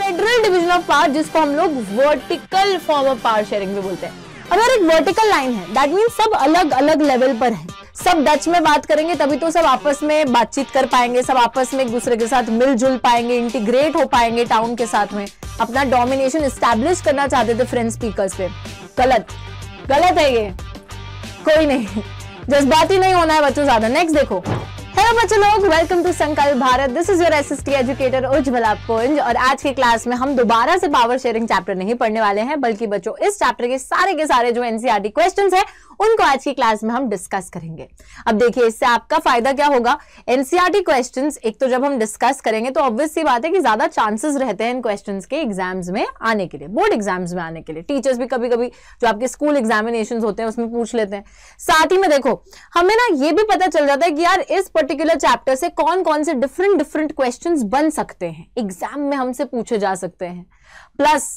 Federal division of power जिसको हम लोग vertical form of power sharing भी बोलते हैं अगर एक वर्टिकल लाइन है दैट मीन सब अलग अलग लेवल पर है सब डच में बात करेंगे तभी तो सब आपस में बातचीत कर पाएंगे सब आपस में एक दूसरे के साथ मिलजुल पाएंगे इंटीग्रेट हो पाएंगे टाउन के साथ में अपना डोमिनेशन स्टैब्लिश करना चाहते थे फ्रेंच स्पीकर्स पे गलत गलत है ये कोई नहीं जज्बाती नहीं होना है बच्चों ज्यादा नेक्स्ट देखो हेलो बच्चों लोग welcome to Sankalp Bharat this is your SST educator Ujjwala Punj और आज की क्लास में हम दोबारा से पावर शेयरिंग चैप्टर नहीं पढ़ने वाले हैं बल्कि बच्चों इस चैप्टर के सारे के सारे जो एनसीआर क्वेश्चंस है उनको आज की क्लास में हम डिस्कस करेंगे अब देखिए इससे आपका फायदा क्या होगा एनसीआरटी क्वेश्चंस e एक तो जब हम डिस्कस करेंगे तो ऑब्वियस सी बात है कि ज्यादा चांसेस रहते हैं इन क्वेश्चंस के एग्जाम्स में आने के लिए बोर्ड एग्जाम्स में आने के लिए टीचर्स भी कभी कभी जो आपके स्कूल एग्जामिनेशन होते हैं उसमें पूछ लेते हैं साथ ही में देखो हमें ना ये भी पता चल जाता है कि यार इस पर्टिकुलर चैप्टर से कौन कौन से डिफरेंट डिफरेंट क्वेश्चन बन सकते हैं एग्जाम में हमसे पूछे जा सकते हैं प्लस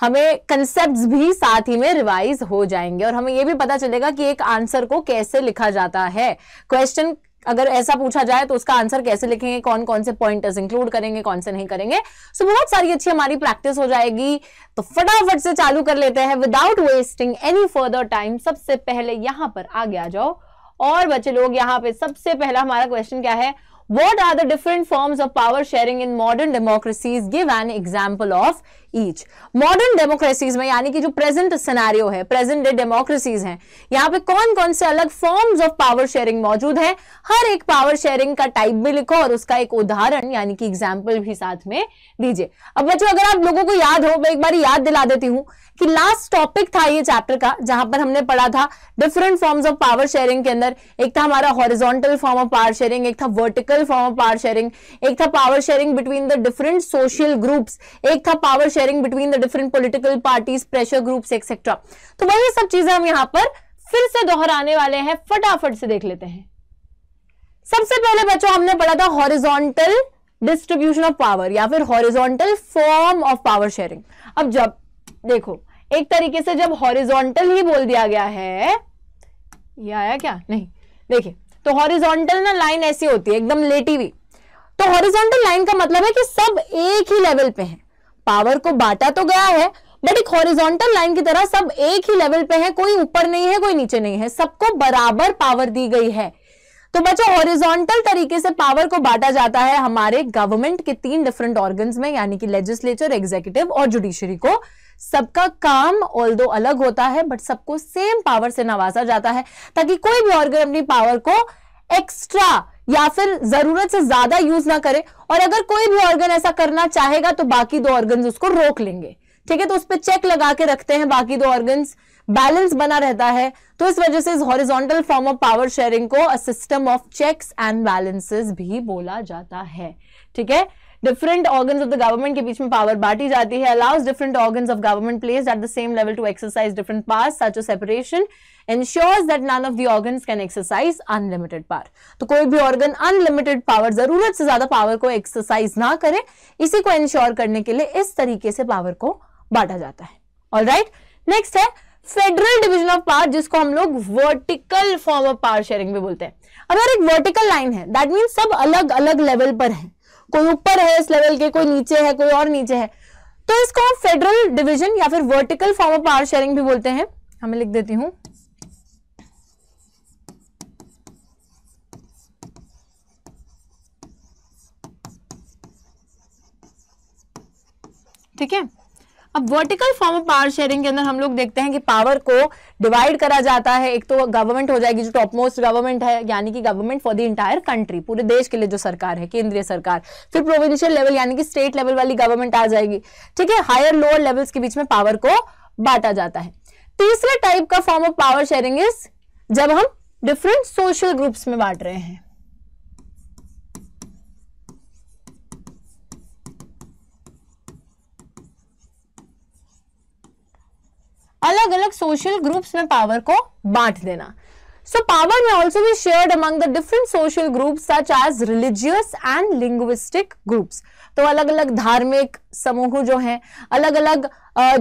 हमें कंसेप्ट भी साथ ही में रिवाइज हो जाएंगे और हमें ये भी पता चलेगा कि एक आंसर को कैसे लिखा जाता है क्वेश्चन अगर ऐसा पूछा जाए तो उसका आंसर कैसे लिखेंगे कौन कौन से पॉइंटर्स इंक्लूड करेंगे कौन से नहीं करेंगे सो so, बहुत सारी अच्छी हमारी प्रैक्टिस हो जाएगी तो फटाफट से चालू कर लेते हैं without wasting any further time सबसे पहले यहां पर आगे आ जाओ और बच्चे लोग यहाँ पे सबसे पहला हमारा क्वेश्चन क्या है what are the different forms of power sharing in modern democracies give an example of each modern democracies में यानी कि जो प्रेजेंट सिनेरियो है प्रेजेंट डे डेमोक्रेसीज हैं यहाँ पे कौन कौन से अलग फॉर्म्स ऑफ पावर शेयरिंग मौजूद है हर एक पावर शेयरिंग का टाइप भी लिखो और उसका एक उदाहरण यानी कि एग्जाम्पल भी साथ में दीजिए अब बच्चों अगर आप लोगों को याद हो मैं एक बार याद दिला देती हूँ कि लास्ट टॉपिक था ये चैप्टर का जहां पर हमने पढ़ा था different forms of power sharing के अंदर एक था हमारा horizontal form of power sharing एक था vertical form of power sharing एक था power sharing between the different social groups एक था power sharing between the different political party pressure group etcetera तो वही सब चीजें हम यहां पर फिर से दोहराने वाले हैं फटाफट से देख लेते हैं सबसे पहले बच्चों हमने पढ़ा था हॉरिजॉन्टल डिस्ट्रीब्यूशन ऑफ पावर या फिर horizontal form of power sharing अब जब देखो एक तरीके से जब हॉरिजॉन्टल ही बोल दिया गया है ये आया क्या नहीं देखिए तो हॉरिजॉन्टल ना लाइन ऐसी होती है एकदम लेटी हुई तो हॉरिजॉन्टल लाइन का मतलब है कि सब एक ही लेवल पे हैं पावर को बांटा तो गया है बट एक हॉरिजॉन्टल लाइन की तरह सब एक ही लेवल पे है कोई ऊपर नहीं है कोई नीचे नहीं है सबको बराबर पावर दी गई है तो बच्चों हॉरिजॉन्टल तरीके से पावर को बांटा जाता है हमारे गवर्नमेंट के तीन डिफरेंट ऑर्गन्स में यानी कि लेजिस्लेचर एग्जीक्यूटिव और जुडिशरी को सबका काम ऑल दो अलग होता है बट सबको सेम पावर से नवाजा जाता है ताकि कोई भी ऑर्गन अपनी पावर को एक्स्ट्रा या फिर जरूरत से ज्यादा यूज ना करें और अगर कोई भी ऑर्गन ऐसा करना चाहेगा तो बाकी दो ऑर्गन उसको रोक लेंगे ठीक है तो उस पर चेक लगा के रखते हैं बाकी दो ऑर्गन बैलेंस बना रहता है तो इस वजह से इस horizontal form of power sharing को system of checks and balances भी बोला जाता है ठीक है different organ of the government के बीच में पावर बांटी जाती है allows different organ of government place at the same level to exercise different part such separation ensures that none of the organs can exercise unlimited तो कोई भी ऑर्गन अनलिमिटेड पावर जरूरत से ज्यादा पावर को एक्सरसाइज ना करे इसी को इंश्योर करने के लिए इस तरीके से पावर को बांटा जाता है ऑल राइट नेक्स्ट है फेडरल डिवीजन ऑफ पावर जिसको हम लोग vertical form of power sharing भी बोलते हैं अब यार एक वर्टिकल लाइन है दैट मीन सब अलग अलग लेवल पर है कोई ऊपर है इस लेवल के कोई नीचे है कोई और नीचे है तो इसको हम फेडरल डिविजन या फिर vertical form of power sharing भी बोलते हैं हमें लिख देती हूं ठीक है अब vertical form of power sharing के अंदर हम लोग देखते हैं कि पावर को डिवाइड करा जाता है एक तो गवर्नमेंट हो जाएगी जो टॉप मोस्ट गवर्नमेंट है यानी कि government for the entire country पूरे देश के लिए जो सरकार है केंद्रीय सरकार फिर प्रोविंशियल लेवल यानी कि स्टेट लेवल वाली गवर्नमेंट आ जाएगी ठीक है हायर लोअर लेवल्स के बीच में पावर को बांटा जाता है तीसरे टाइप का form of power sharing is जब हम डिफरेंट सोशल ग्रुप्स में बांट रहे हैं अलग अलग सोशल ग्रुप्स में पावर को बांट देना सो पावर में ऑल्सो भी share among the different social groups such as religious and linguistic groups तो अलग अलग धार्मिक समूह जो हैं अलग अलग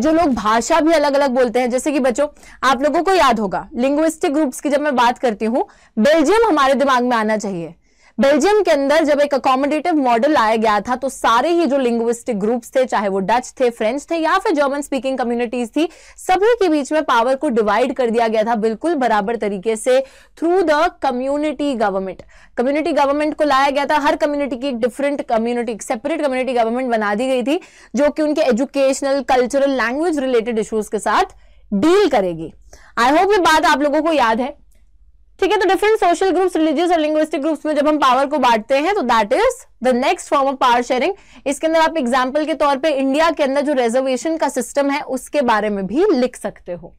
जो लोग भाषा भी अलग अलग बोलते हैं जैसे कि बच्चों आप लोगों को याद होगा लिंग्विस्टिक ग्रुप्स की जब मैं बात करती हूँ बेल्जियम हमारे दिमाग में आना चाहिए बेल्जियम के अंदर जब एक अकोमोडेटिव मॉडल लाया गया था तो सारे ही जो लिंग्विस्टिक ग्रुप्स थे चाहे वो डच थे फ्रेंच थे या फिर जर्मन स्पीकिंग कम्युनिटीज थी सभी के बीच में पावर को डिवाइड कर दिया गया था बिल्कुल बराबर तरीके से through the community government community government को लाया गया था हर कम्युनिटी की एक different community separate community government बना दी गई थी जो कि उनके educational cultural language related issues के साथ डील करेगी आई होप ये बात आप लोगों को याद है ठीक है तो डिफरेंट सोशल ग्रुप्स रिलीजियस और लिंग्विस्टिक ग्रुप्स में जब हम पावर को बांटते हैं तो that is the next form of power sharing इसके अंदर आप एग्जाम्पल के तौर पर इंडिया के अंदर जो रिजर्वेशन का सिस्टम है उसके बारे में भी लिख सकते हो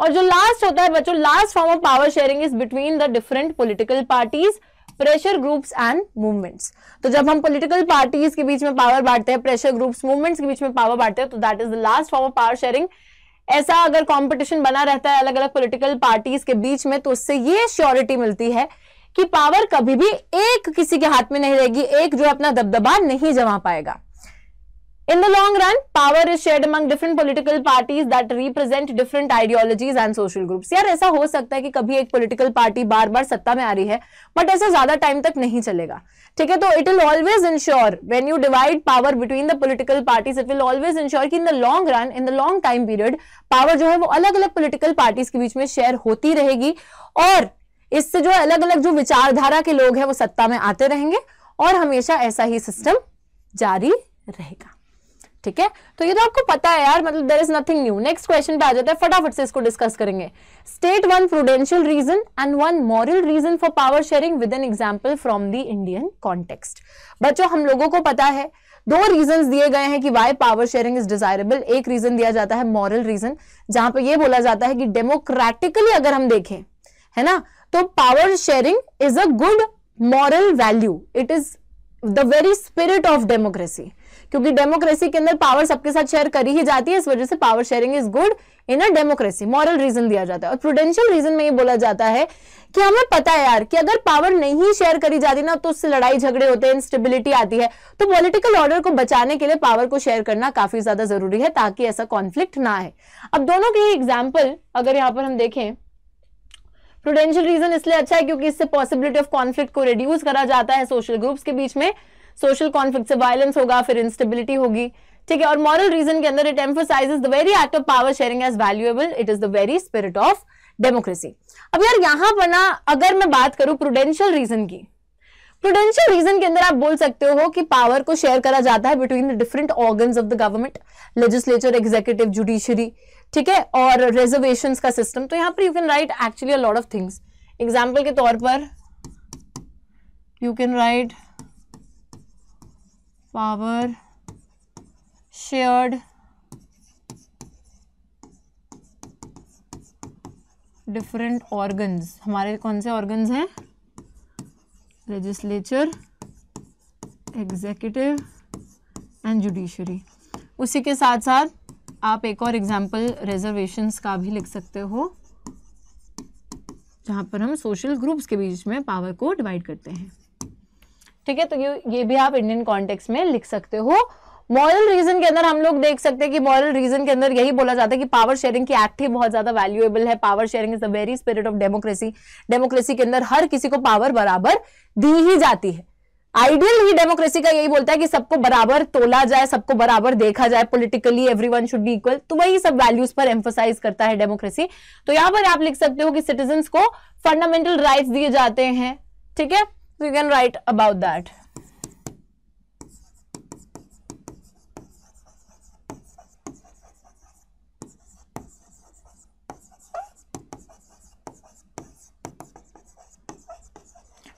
और जो लास्ट होता है बच्चों last form of power sharing is between the different political parties pressure groups and movements तो जब हम पॉलिटिकल पार्टीज के बीच में पावर बांटते हैं प्रेशर ग्रुप्स मूवमेंट्स के बीच में पावर बांटते हैं तो that is the last form of power sharing ऐसा अगर कंपटीशन बना रहता है अलग अलग पॉलिटिकल पार्टीज के बीच में तो उससे ये श्योरिटी मिलती है कि पावर कभी भी एक किसी के हाथ में नहीं रहेगी एक जो अपना दबदबा नहीं जमा पाएगा in the long run power is share among different political parties that represent different ideologies and social groups. यार ऐसा हो सकता है कि कभी एक पोलिटिकल पार्टी बार बार सत्ता में आ रही है बट ऐसा ज्यादा टाइम तक नहीं चलेगा ठीक है तो it will always ensure when you divide power between the political parties it will always ensure की in the long run in the long time period power जो है वो अलग अलग पोलिटिकल पार्टीज के बीच में शेयर होती रहेगी और इससे जो अलग अलग जो विचारधारा के लोग हैं वो सत्ता में आते रहेंगे और हमेशा ऐसा ही सिस्टम जारी रहेगा ठीक है तो ये तो आपको पता है यार मतलब there is nothing new next question पे आ जाता है फटाफट से इसको डिस्कस करेंगे state one prudential reason and one moral reason for power sharing with an example from the Indian context बच्चों हम लोगों को पता है दो रीजंस दिए गए हैं कि why power sharing is desirable एक रीजन दिया जाता है मॉरल रीजन जहां पे ये बोला जाता है कि डेमोक्रेटिकली अगर हम देखें है ना तो power sharing is a good moral value it is the very spirit of democracy क्योंकि डेमोक्रेसी के अंदर पावर सबके साथ शेयर करी ही जाती है इस वजह से power sharing is good in a democracy moral reason दिया जाता है और प्रोडेंशियल रीजन में ये बोला जाता है कि हमें पता है यार कि अगर पावर नहीं शेयर करी जाती ना तो उससे लड़ाई झगड़े होते हैं इंस्टेबिलिटी आती है तो पॉलिटिकल ऑर्डर को बचाने के लिए पावर को शेयर करना काफी ज्यादा जरूरी है ताकि ऐसा कॉन्फ्लिक्ट ना है अब दोनों के एग्जाम्पल अगर यहाँ पर हम देखें प्रोडेंशियल रीजन इसलिए अच्छा है क्योंकि इससे पॉसिबिलिटी ऑफ कॉन्फ्लिक्ट को रिड्यूस करा जाता है सोशल ग्रुप्स के बीच में सोशल कॉन्फ्लिक्ट से वायलेंस होगा फिर इंस्टेबिलिटी होगी ठीक है और मॉरल रीजन के अंदर it emphasise the very act of power sharing as valuable it is the very spirit of democracy अब यार यहां पर ना अगर मैं बात करूं प्रोडेंशियल रीजन की प्रोडेंशियल रीजन के अंदर आप बोल सकते हो कि पावर को शेयर करा जाता है between the different organ of the government legislature executive judiciary ठीक है और रिजर्वेशन का सिस्टम तो यहाँ पर you can write actually a lot of things example के तौर पर you can write power shared different organs हमारे कौन से ऑर्गन्स हैं लेजिस्लेचर एग्जीक्यूटिव एंड जुडिशरी उसी के साथ साथ आप एक और एग्जाम्पल रिजर्वेशंस का भी लिख सकते हो जहाँ पर हम सोशल ग्रुप्स के बीच में पावर को डिवाइड करते हैं ठीक है तो ये ये भी आप इंडियन कॉन्टेक्स्ट में लिख सकते हो मॉरल रीजन के अंदर हम लोग देख सकते हैं कि मॉरल रीजन के अंदर यही बोला जाता है कि पावर शेयरिंग की एक्ट ही बहुत ज्यादा वैल्यूएबल है power sharing is the very spirit of democracy democracy के अंदर हर किसी को पावर बराबर दी ही जाती है आइडियल ही डेमोक्रेसी का यही बोलता है कि सबको बराबर तोला जाए सबको बराबर देखा जाए politically everyone should be equal तो वही सब वैल्यूज पर एम्फोसाइज करता है डेमोक्रेसी तो यहां पर आप लिख सकते हो कि सिटीजन को फंडामेंटल राइट्स दिए जाते हैं ठीक है so you can write about that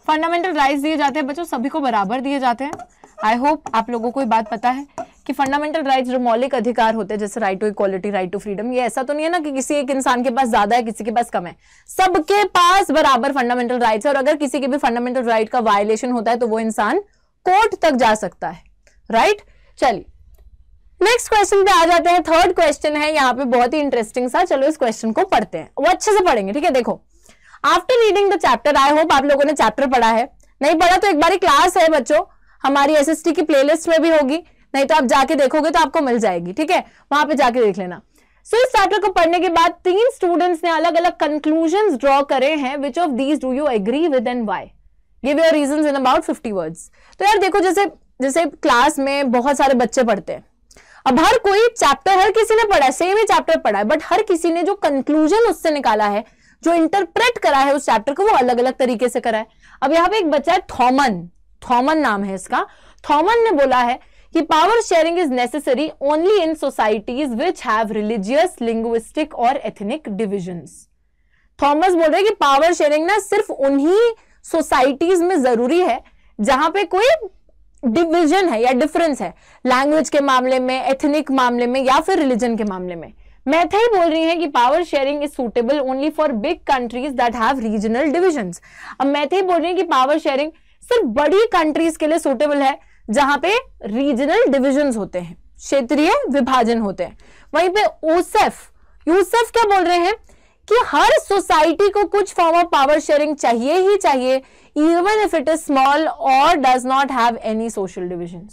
fundamental right दिए जाते हैं बच्चों सभी को बराबर दिए जाते हैं आई होप आप लोगों को ये बात पता है कि फंडामेंटल राइट्स जो मौलिक अधिकार होते हैं जैसे right to equality right to freedom ये ऐसा तो नहीं है ना कि किसी एक इंसान के पास ज्यादा है किसी के पास कम है सबके पास बराबर फंडामेंटल राइट्स है और अगर किसी के भी फंडामेंटल राइट का वायलेशन होता है तो वो इंसान कोर्ट तक जा सकता है राइट चलिए नेक्स्ट क्वेश्चन पे आ जाते हैं थर्ड क्वेश्चन है यहाँ पे बहुत ही इंटरेस्टिंग सा चलो इस क्वेश्चन को पढ़ते हैं वो अच्छे से पढ़ेंगे ठीक है देखो after reading the chapter I hope आप लोगों ने चैप्टर पढ़ा है नहीं पढ़ा तो एक बार क्लास है बच्चों हमारी एसएसटी की प्लेलिस्ट में भी होगी नहीं तो आप जाके देखोगे तो आपको मिल जाएगी ठीक है वहां पे जाके देख लेना सो so, इस चैप्टर को पढ़ने के बाद तीन स्टूडेंट्स ने अलग अलग कंक्लूजन ड्रॉ करे हैं which of these do you agree with and why give your reason in about fifty words तो यार देखो जैसे जैसे क्लास में बहुत सारे बच्चे पढ़ते हैं अब हर कोई चैप्टर हर किसी ने पढ़ा है सेम ही चैप्टर पढ़ा है बट हर किसी ने जो कंक्लूजन उससे निकाला है जो इंटरप्रेट करा है उस चैप्टर को वो अलग अलग तरीके से करा है अब यहाँ पे एक बच्चा है थॉमन थॉमन नाम है इसका थॉमन ने बोला है कि power sharing is necessary only in societies which have religious linguistic और एथनिक डिविजन थॉमस बोल रहे कि पावर शेयरिंग ना सिर्फ उन्हीं सोसाइटीज में जरूरी है जहां पे कोई डिविजन है या डिफरेंस है लैंग्वेज के मामले में एथनिक मामले में या फिर रिलीजन के मामले में मैथ तो ही बोल रही है कि power sharing is suitable only for big countries that have regional division अब मैथ तो ही बोल रही है कि पावर शेयरिंग सिर्फ बड़ी कंट्रीज के लिए सुटेबल है जहां पे रीजनल डिविजन होते हैं क्षेत्रीय विभाजन होते हैं वहीं पे ओसेफ यूसेफ क्या बोल रहे हैं कि हर सोसाइटी को कुछ फॉर्म ऑफ पावर शेयरिंग चाहिए ही चाहिए even if it is small और does not have any social division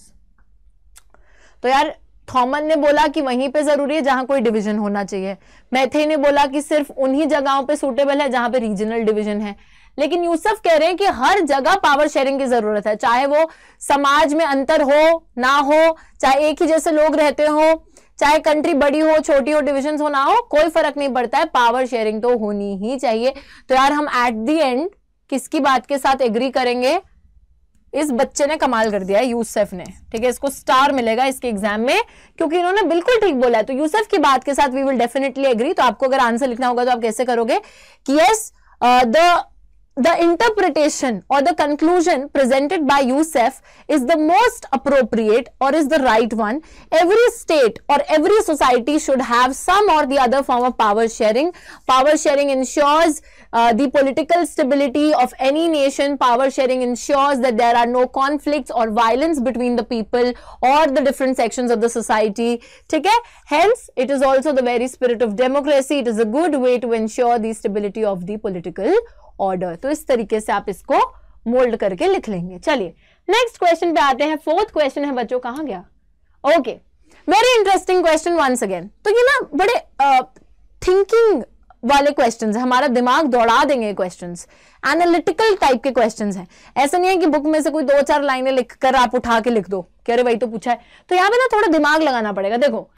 तो यार थॉमन ने बोला कि वहीं पे जरूरी है जहां कोई डिवीजन होना चाहिए मैथे ने बोला कि सिर्फ उन्हीं जगहों पे सूटेबल है जहां पे रीजनल डिवीजन है लेकिन यूसुफ कह रहे हैं कि हर जगह पावर शेयरिंग की जरूरत है चाहे वो समाज में अंतर हो ना हो चाहे एक ही जैसे लोग रहते हो चाहे कंट्री बड़ी हो छोटी हो डिविजन हो ना हो कोई फर्क नहीं पड़ता है पावर शेयरिंग तो होनी ही चाहिए तो यार हम एट दी एंड किसकी बात के साथ एग्री करेंगे इस बच्चे ने कमाल कर दिया यूसेफ ने ठीक है इसको स्टार मिलेगा इसके एग्जाम में क्योंकि इन्होंने बिल्कुल ठीक बोला है तो यूसेफ की बात के साथ वी विल डेफिनेटली एग्री तो आपको अगर आंसर लिखना होगा तो आप कैसे करोगे कि yes the uh, the interpretation or the conclusion presented by Youssef is the most appropriate or is the right one. Every state or every society should have some or the other form of power sharing. Power sharing ensures uh, the political stability of any nation. Power sharing ensures that there are no conflicts or violence between the people or the different sections of the society. Okay? Hence, it is also the very spirit of democracy. It is a good way to ensure the stability of the political order तो इस तरीके से आप इसको mould करके लिख लेंगे चलिए नेक्स्ट क्वेश्चन पे आते हैं फोर्थ क्वेश्चन है बच्चों कहा गया okay very interesting question once again तो ये ना बड़े थिंकिंग uh, वाले क्वेश्चंस हमारा दिमाग दौड़ा देंगे क्वेश्चंस एनालिटिकल टाइप के क्वेश्चंस हैं ऐसा नहीं है कि बुक में से कोई दो चार लाइनें लिखकर आप उठा के लिख दो कि अरे भाई तो पूछा है तो यहां पे ना थोड़ा दिमाग लगाना पड़ेगा देखो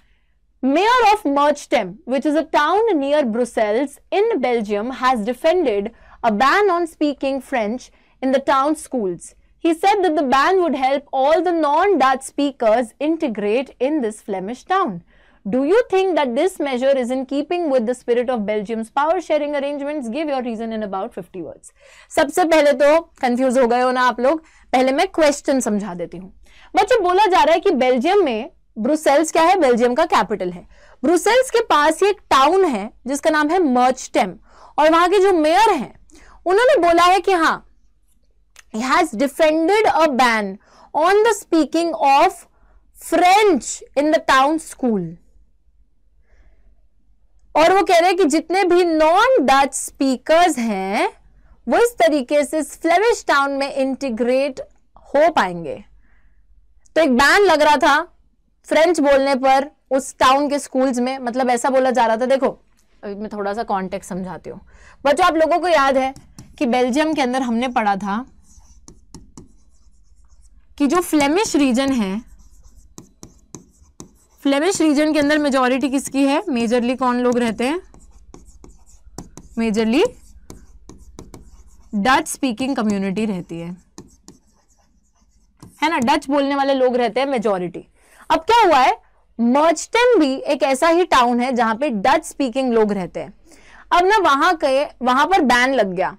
mayor of Merchtem which is a town near Brussels in Belgium has defended a ban on speaking French in the town schools. He said that the ban would help all the non-Dutch speakers integrate in this Flemish town. Do you think that this measure is in keeping with the spirit of Belgium's power sharing arrangements? Give your reason in about 50 words. सबसे पहले तो confuse हो गए हो ना आप लोग पहले मैं question समझा देती हूँ बच्चों बोला जा रहा है कि बेल्जियम में ब्रुसेल्स क्या है बेल्जियम का कैपिटल है ब्रुसेल्स के पास ही एक टाउन है जिसका नाम है मर्चटेम और वहां के जो मेयर हैं उन्होंने बोला है कि हाँ has defended a ban on the speaking of French in the town school और वो कह रहे हैं कि जितने भी नॉन डच स्पीकर्स हैं वो इस तरीके से इस टाउन में इंटीग्रेट हो पाएंगे तो एक बैन लग रहा था फ्रेंच बोलने पर उस टाउन के स्कूल्स में मतलब ऐसा बोला जा रहा था देखो अभी मैं थोड़ा सा कॉन्टेक्ट समझाती हूँ बच्चों आप लोगों को याद है कि बेल्जियम के अंदर हमने पढ़ा था कि जो फ्लेमिश रीजन है फ्लेमिश रीजन के अंदर मेजॉरिटी किसकी है मेजरली कौन लोग रहते हैं मेजरली डच स्पीकिंग कम्युनिटी रहती है है ना डच बोलने वाले लोग रहते हैं मेजॉरिटी अब क्या हुआ है मर्चटन भी एक ऐसा ही टाउन है जहां पे डच स्पीकिंग लोग रहते हैं अब ना वहां के वहां पर बैन लग गया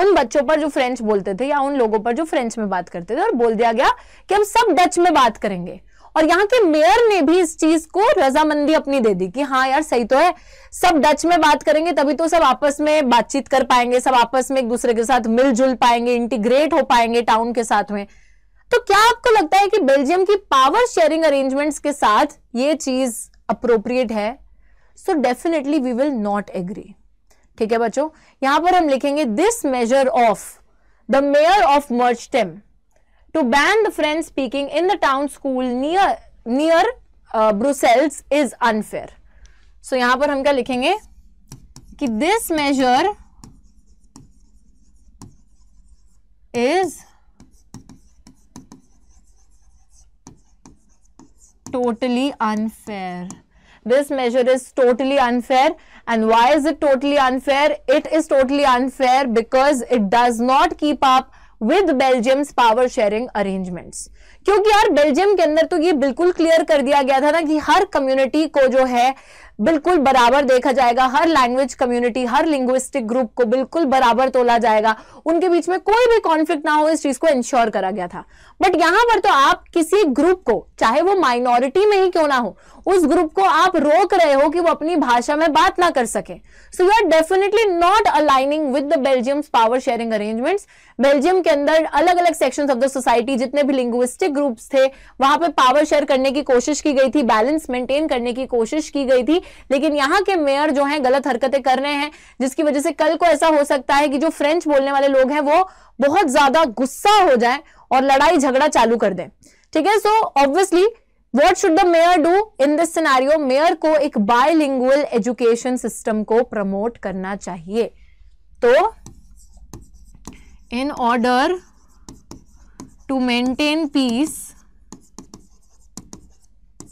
उन बच्चों पर जो फ्रेंच बोलते थे या उन लोगों पर जो फ्रेंच में बात करते थे और बोल दिया गया कि हम सब डच में बात करेंगे और यहाँ के मेयर ने भी इस चीज को रजामंदी अपनी दे दी कि हाँ यार सही तो है सब डच में बात करेंगे तभी तो सब आपस में बातचीत कर पाएंगे सब आपस में एक दूसरे के साथ मिलजुल पाएंगे इंटीग्रेट हो पाएंगे टाउन के साथ में तो क्या आपको लगता है कि बेल्जियम की पावर शेयरिंग अरेंजमेंट्स के साथ ये चीज अप्रोप्रिएट है so definitely we will not agree ठीक है बच्चों यहां पर हम लिखेंगे this measure of the mayor of टेम to ban the French speaking in the town school near near Brussels is unfair so यहां पर हम क्या लिखेंगे कि this measure is totally unfair this measure is totally unfair and why is it totally unfair it is totally unfair because it does not keep up with belgium's power sharing arrangements क्योंकि यार Belgium के अंदर तो ये बिल्कुल clear कर दिया गया था ना कि हर कम्युनिटी को जो है बिल्कुल बराबर देखा जाएगा हर लैंग्वेज कम्युनिटी हर लिंग्विस्टिक ग्रुप को बिल्कुल बराबर तोला जाएगा उनके बीच में कोई भी कॉन्फ्लिक्ट ना हो इस चीज को इंश्योर करा गया था बट यहां पर तो आप किसी ग्रुप को चाहे वो माइनॉरिटी में ही क्यों ना हो उस ग्रुप को आप रोक रहे हो कि वो अपनी भाषा में बात ना कर सके so you are definitely not aligning with the Belgium's power sharing arrangements Belgium के अंदर अलग अलग सेक्शन ऑफ द सोसाइटी जितने भी लिंग्विस्टिक ग्रुप्स थे वहां पे पावर शेयर करने की कोशिश की गई थी बैलेंस मेंटेन करने की कोशिश की गई थी लेकिन यहाँ के मेयर जो है गलत हरकतें कर रहे हैं जिसकी वजह से कल को ऐसा हो सकता है कि जो फ्रेंच बोलने वाले लोग हैं वो बहुत ज्यादा गुस्सा हो जाए और लड़ाई झगड़ा चालू कर दें ठीक है so obviously what should the mayor do in this scenario mayor को एक बायलिंगुअल एजुकेशन सिस्टम को प्रमोट करना चाहिए तो in order to maintain peace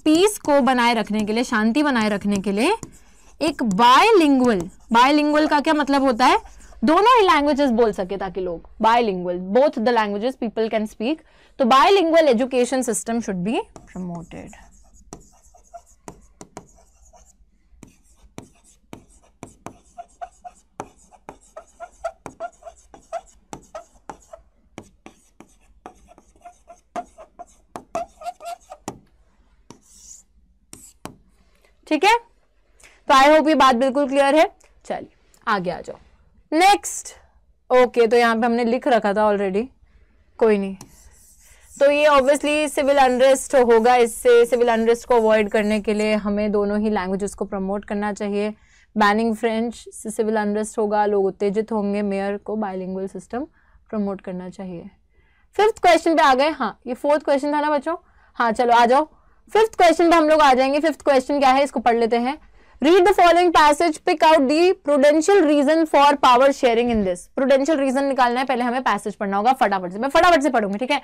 peace को बनाए रखने के लिए शांति बनाए रखने के लिए एक बायलिंगुअल बायलिंगुअल का क्या मतलब होता है दोनों ही लैंग्वेजेस बोल सके ताकि लोग bilingual both the languages people can speak तो bilingual education system should be promoted ठीक है तो आई होप ये बात बिल्कुल क्लियर है चलिए आगे आ जाओ नेक्स्ट ओके तो यहाँ पे हमने लिख रखा था ऑलरेडी कोई नहीं तो ये ऑब्वियसली सिविल अनरेस्ट होगा इससे सिविल अनरेस्ट को अवॉइड करने के लिए हमें दोनों ही लैंग्वेजेस को प्रमोट करना चाहिए बैनिंग फ्रेंच से सिविल अनरेस्ट होगा लोग उत्तेजित होंगे मेयर को बायलिंगुअल सिस्टम प्रमोट करना चाहिए फिफ्थ क्वेश्चन पे आ गए हाँ ये फोर्थ क्वेश्चन था ना बच्चों हाँ चलो आ जाओ फिफ्थ क्वेश्चन पे हम लोग आ जाएंगे फिफ्थ क्वेश्चन क्या है इसको पढ़ लेते हैं read the following passage pick out the prudential reason for power sharing in this prudential reason निकालना है पहले हमें पैसेज पढ़ना होगा फटाफट से मैं फटाफट से पढ़ूंगी ठीक है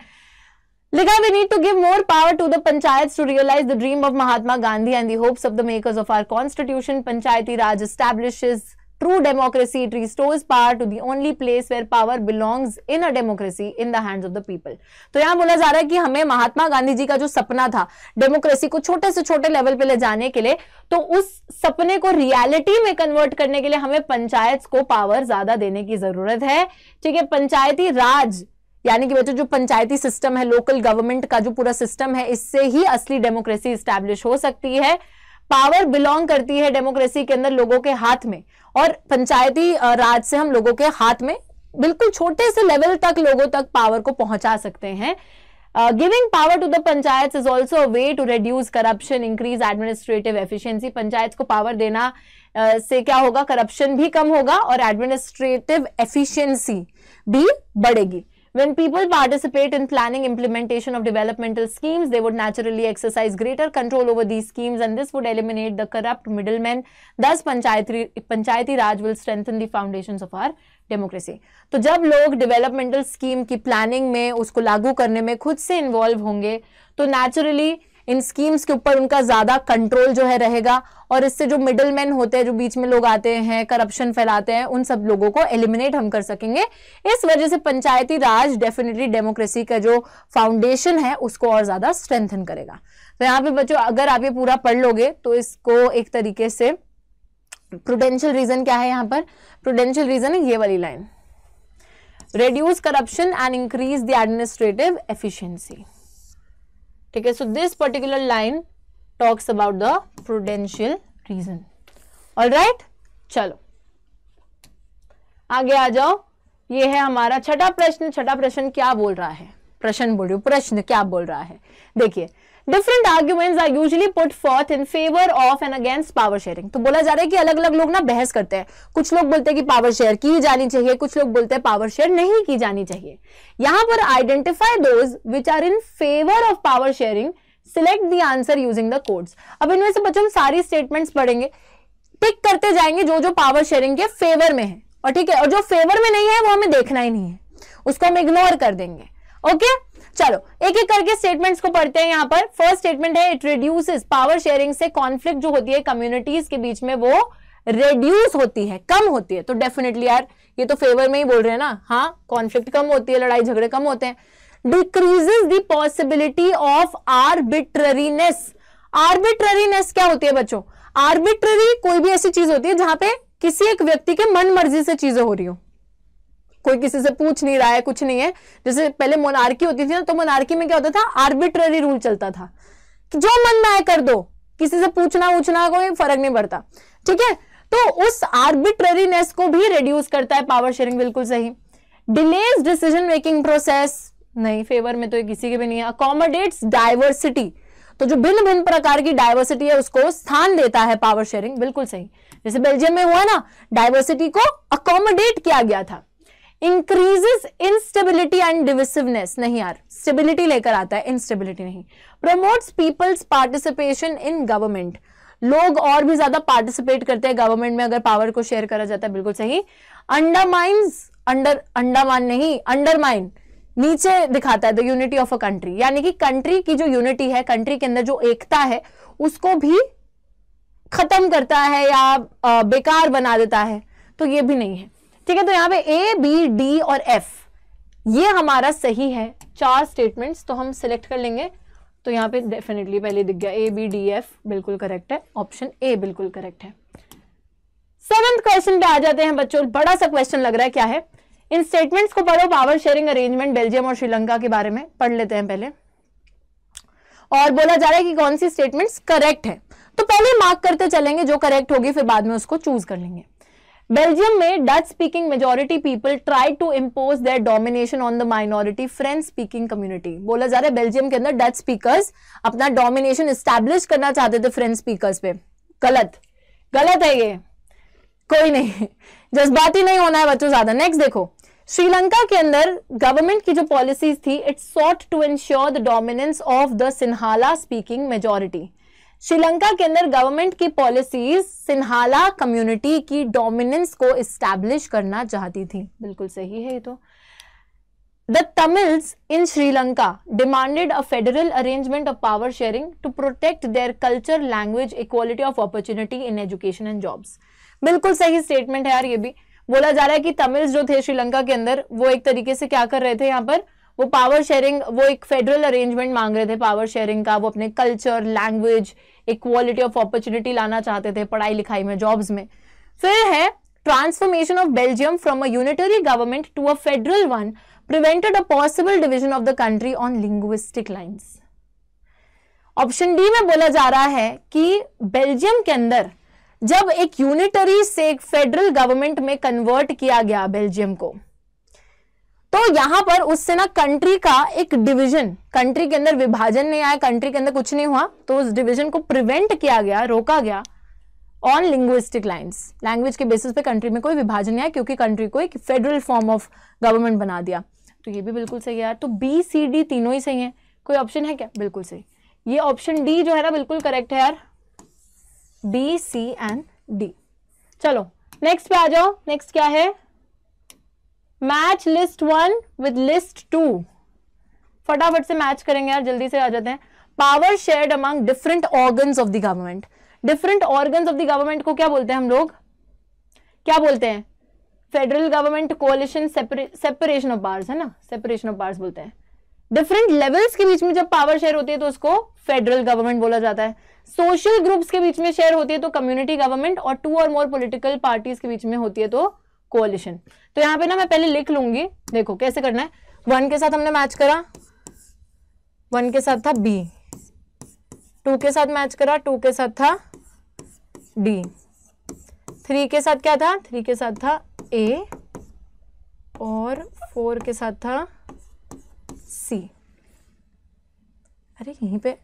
लिखा we need to give more power to the panchayat to realise the dream of Mahatma Gandhi and the hopes of the makers of our constitution Panchayati Raj establishes true democracy it restores power to the only place where power belongs in a democracy in the hands of the people. तो यहां बोला जा रहा है कि हमें महात्मा गांधी जी का जो सपना था डेमोक्रेसी को छोटे से छोटे लेवल पे ले जाने के लिए तो उस सपने को रियलिटी में कन्वर्ट करने के लिए हमें पंचायत को पावर ज्यादा देने की जरूरत है ठीक है पंचायती राज यानी कि बच्चों जो पंचायती सिस्टम है लोकल गवर्नमेंट का जो पूरा सिस्टम है इससे ही असली डेमोक्रेसी स्टैब्लिश हो सकती है पावर बिलोंग करती है डेमोक्रेसी के अंदर लोगों के हाथ में और पंचायती राज से हम लोगों के हाथ में बिल्कुल छोटे से लेवल तक लोगों तक पावर को पहुंचा सकते हैं giving power to the panchayat is also way to reduce corruption increase administrative efficiency panchayat को पावर देना uh, से क्या होगा करप्शन भी कम होगा और एडमिनिस्ट्रेटिव एफिशिएंसी भी बढ़ेगी When people participate in planning implementation of developmental schemes, they would naturally exercise greater control over these schemes and this would eliminate the corrupt middlemen. Thus, Panchayati, Panchayati Raj will strengthen the foundations of our democracy तो जब लोग developmental scheme की planning में उसको लागू करने में खुद से इन्वॉल्व होंगे तो नेचुरली इन स्कीम्स के ऊपर उनका ज्यादा कंट्रोल जो है रहेगा और इससे जो मिडल मैन होते हैं जो बीच में लोग आते हैं करप्शन फैलाते हैं उन सब लोगों को एलिमिनेट हम कर सकेंगे इस वजह से पंचायती राज डेफिनेटली डेमोक्रेसी का जो फाउंडेशन है उसको और ज्यादा स्ट्रेंथन करेगा तो यहाँ पे बच्चों अगर आप ये पूरा पढ़ लोगे तो इसको एक तरीके से प्रोडेंशियल रीजन क्या है यहाँ पर प्रोडेंशियल रीजन है ये वाली line reduce corruption and increase the administrative efficiency ठीक है so this particular line talks about the prudential reason all right चलो आगे आ जाओ ये है हमारा छठा प्रश्न छठा प्रश्न क्या बोल रहा है प्रश्न बोल रही प्रश्न क्या बोल रहा है देखिए different arguments are usually put forth in favour of and against power sharing तो बोला जा रहा है कि अलग अलग लोग ना बहस करते हैं कुछ लोग बोलते हैं कि पावर शेयर की जानी चाहिए कुछ लोग बोलते हैं पावर शेयर नहीं की जानी चाहिए यहां पर identify those which are in favour of power sharing select the answer using the codes अब इनमें से बच्चों हम सारी स्टेटमेंट्स पढ़ेंगे टिक करते जाएंगे जो जो पावर शेयरिंग के फेवर में है और ठीक है और जो फेवर में नहीं है वो हमें देखना ही नहीं है उसको हम इग्नोर कर देंगे ओके okay? चलो एक एक करके स्टेटमेंट्स को पढ़ते हैं यहाँ पर फर्स्ट स्टेटमेंट है इट रिड्यूस पावर शेयरिंग से कॉन्फ्लिक्ट जो होती है कम्युनिटीज के बीच में वो रेड्यूस होती है कम होती है तो डेफिनेटली यार ये तो फेवर में ही बोल रहे हैं ना हाँ कॉन्फ्लिक्ट कम होती है लड़ाई झगड़े कम होते हैं decreases the possibility of arbitrariness arbitrariness क्या होती है बच्चों आर्बिट्ररी कोई भी ऐसी चीज होती है जहां पे किसी एक व्यक्ति के मन मर्जी से चीजें हो रही हो कोई किसी से पूछ नहीं रहा है कुछ नहीं है जैसे पहले मोनार्की होती थी ना तो मोनार्की में क्या होता था आर्बिट्ररी रूल चलता था कि जो मन में आए कर दो किसी से पूछना उछना कोई फर्क नहीं पड़ता ठीक है तो उस आर्बिट्ररीनेस को भी रिड्यूस करता है पावर शेयरिंग बिल्कुल सही डिलेज डिसीजन मेकिंग प्रोसेस नहीं फेवर में तो किसी के भी नहीं है अकोमोडेट्स डाइवर्सिटी तो जो भिन्न भिन्न प्रकार की डायवर्सिटी है उसको स्थान देता है पावर शेयरिंग बिल्कुल सही जैसे बेल्जियम में हुआ ना डायवर्सिटी को अकोमोडेट किया गया था इंक्रीजेस इनस्टेबिलिटी एंड डिविसिवनेस नहीं यार स्टेबिलिटी लेकर आता है इनस्टेबिलिटी नहीं promotes people's participation in government लोग और भी ज्यादा पार्टिसिपेट करते हैं गवर्नमेंट में अगर पावर को शेयर करा जाता है बिल्कुल सही अंडरमाइंस अंडर अंडामान नहीं अंडरमाइन नीचे दिखाता है the unity of a country यानी कि कंट्री की जो यूनिटी है कंट्री के अंदर जो एकता है उसको भी खत्म करता है या बेकार बना देता है तो ये भी नहीं है ठीक है तो यहाँ पे ए बी डी और एफ ये हमारा सही है चार स्टेटमेंट्स तो हम सिलेक्ट कर लेंगे तो यहाँ पे डेफिनेटली पहले दिख गया ए बी डी एफ बिल्कुल करेक्ट है ऑप्शन ए बिल्कुल करेक्ट है सेवेंथ क्वेश्चन पे आ जाते हैं बच्चों बड़ा सा क्वेश्चन लग रहा है क्या है इन स्टेटमेंट्स को पढ़ो पावर शेयरिंग अरेंजमेंट बेल्जियम और श्रीलंका के बारे में पढ़ लेते हैं पहले और बोला जा रहा है कि कौन सी स्टेटमेंट्स करेक्ट है तो पहले मार्क करते चलेंगे जो करेक्ट होगी फिर बाद में उसको चूज कर लेंगे बेल्जियम में Dutch speaking majority people try to impose their domination on the minority French speaking community बोला जा रहा है बेल्जियम के अंदर डच स्पीकर्स अपना डोमिनेशन स्टैब्लिश करना चाहते थे फ्रेंच स्पीकर्स पे गलत गलत है ये कोई नहीं जज्बाती नहीं होना है बच्चों ज्यादा नेक्स्ट देखो श्रीलंका के अंदर गवर्नमेंट की जो पॉलिसीज थी it's sought to ensure the dominance of the Sinhala speaking majority Sri Lanka के अंदर गवर्नमेंट की पॉलिसीज सिन्हाला कम्युनिटी की डोमिनेंस को इस्टेब्लिश करना चाहती थी बिल्कुल सही है ये तो the Tamils in Sri Lanka demanded a federal arrangement of power sharing to protect their culture language equality of opportunity in education and jobs बिल्कुल सही स्टेटमेंट है यार ये भी बोला जा रहा है कि तमिल्स जो थे श्रीलंका के अंदर वो एक तरीके से क्या कर रहे थे यहाँ पर वो पावर शेयरिंग वो एक फेडरल अरेंजमेंट मांग रहे थे पावर शेयरिंग का वो अपने culture language equality of opportunity लाना चाहते थे पढ़ाई लिखाई में जॉब्स में फिर है transformation of Belgium from a unitary government to a federal one prevented a possible division of the country on linguistic lines option D में बोला जा रहा है कि बेल्जियम के अंदर जब एक यूनिटरी से एक फेडरल गवर्नमेंट में कन्वर्ट किया गया बेल्जियम को तो यहां पर उससे ना कंट्री का एक डिवीजन कंट्री के अंदर विभाजन नहीं आया कंट्री के अंदर कुछ नहीं हुआ तो उस डिवीजन को प्रिवेंट किया गया रोका गया ऑन लिंग्विस्टिक लाइंस लैंग्वेज के बेसिस पे कंट्री में कोई विभाजन नहीं आया क्योंकि कंट्री को एक फेडरल फॉर्म ऑफ गवर्नमेंट बना दिया तो ये भी बिल्कुल सही है तो बी सी डी तीनों ही सही है कोई ऑप्शन है क्या बिल्कुल सही ये ऑप्शन डी जो है ना बिल्कुल करेक्ट है यार बी सी एंड डी चलो नेक्स्ट पे आ जाओ नेक्स्ट क्या है match list one with list two फटाफट से मैच करेंगे यार जल्दी से आ जाते हैं power shared among different organs of the government different organs of the government को क्या बोलते हैं हम लोग क्या बोलते हैं federal government coalition separation of powers है ना सेपरेशन ऑफ पावर्स बोलते हैं डिफरेंट लेवल्स के बीच में जब पावर शेयर होती है तो उसको फेडरल गवर्नमेंट बोला जाता है सोशल ग्रुप्स के बीच में शेयर होती है तो कम्युनिटी गवर्नमेंट और टू और मोर पॉलिटिकल पार्टीज के बीच में होती है तो कोलिशन तो यहां पे ना मैं पहले लिख लूंगी देखो कैसे करना है वन के साथ हमने मैच करा वन के साथ था बी टू के साथ मैच करा टू के साथ था डी थ्री के साथ क्या था थ्री के साथ था ए और फोर के साथ था सी अरे यहीं पे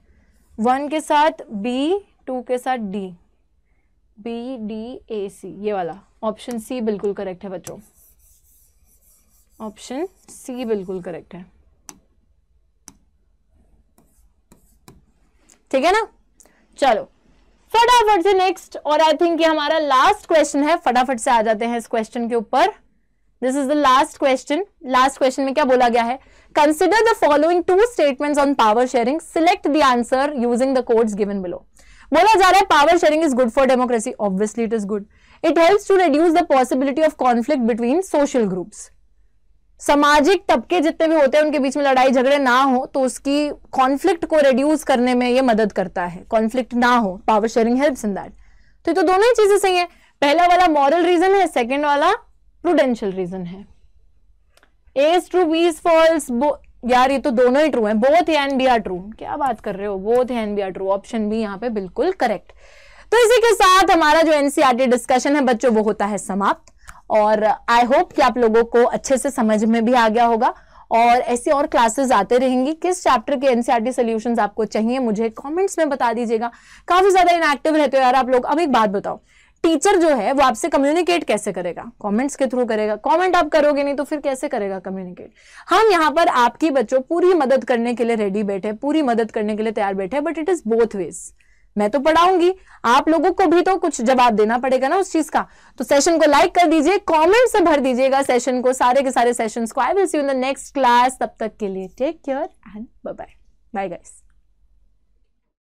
वन के साथ बी टू के साथ D B D A C ये वाला ऑप्शन सी बिल्कुल करेक्ट है बच्चों ऑप्शन सी बिल्कुल करेक्ट है ठीक है ना चलो फटाफट से नेक्स्ट और आई थिंक ये हमारा लास्ट क्वेश्चन है फटाफट से आ जाते हैं इस क्वेश्चन के ऊपर this is the last question last question में क्या बोला गया है consider the following two statement on power sharing select the answer using the codes given below बोला जा रहा है power sharing is good for democracy obviously it is good it help to reduce the possibility of conflict between social groups सामाजिक तबके जितने भी होते हैं उनके बीच में लड़ाई झगड़े ना हो तो उसकी कॉन्फ्लिक्ट को रिड्यूस करने में ये मदद करता है कॉन्फ्लिक्ट ना हो power sharing helps in that तो ये तो दोनों ही चीजें सही है पहला वाला मॉरल रीजन है सेकेंड वाला प्रूडेंशियल रीजन है A is true B is false यार ये तो दोनों ही ट्रू हैं both and B are true क्या बात कर रहे हो both and B are true option B यहाँ पे बिल्कुल करेक्ट तो इसी के साथ हमारा जो एनसीआरटी डिस्कशन e है बच्चों वो होता है समाप्त और आई होप कि आप लोगों को अच्छे से समझ में भी आ गया होगा और ऐसी और क्लासेस आते रहेंगी किस चैप्टर के एनसीआरटी सॉल्यूशंस e आपको चाहिए मुझे कमेंट्स में बता दीजिएगा काफी ज्यादा इनएक्टिव रहते हो यार आप लोग अब एक बात बताओ टीचर जो है वो आपसे कम्युनिकेट कैसे करेगा कमेंट्स के थ्रू करेगा कमेंट आप करोगे नहीं तो फिर कैसे करेगा कम्युनिकेट हम यहाँ पर आपकी बच्चों पूरी मदद करने के लिए रेडी बैठे पूरी मदद करने के लिए तैयार बैठे but it is both ways मैं तो पढ़ाऊंगी आप लोगों को भी तो कुछ जवाब देना पड़ेगा ना उस चीज का तो सेशन को लाइक कर दीजिए कमेंट से भर दीजिएगा सेशन को सारे के सारे सेशंस को I will see in the next class तब तक के लिए take care and bye bye bye guys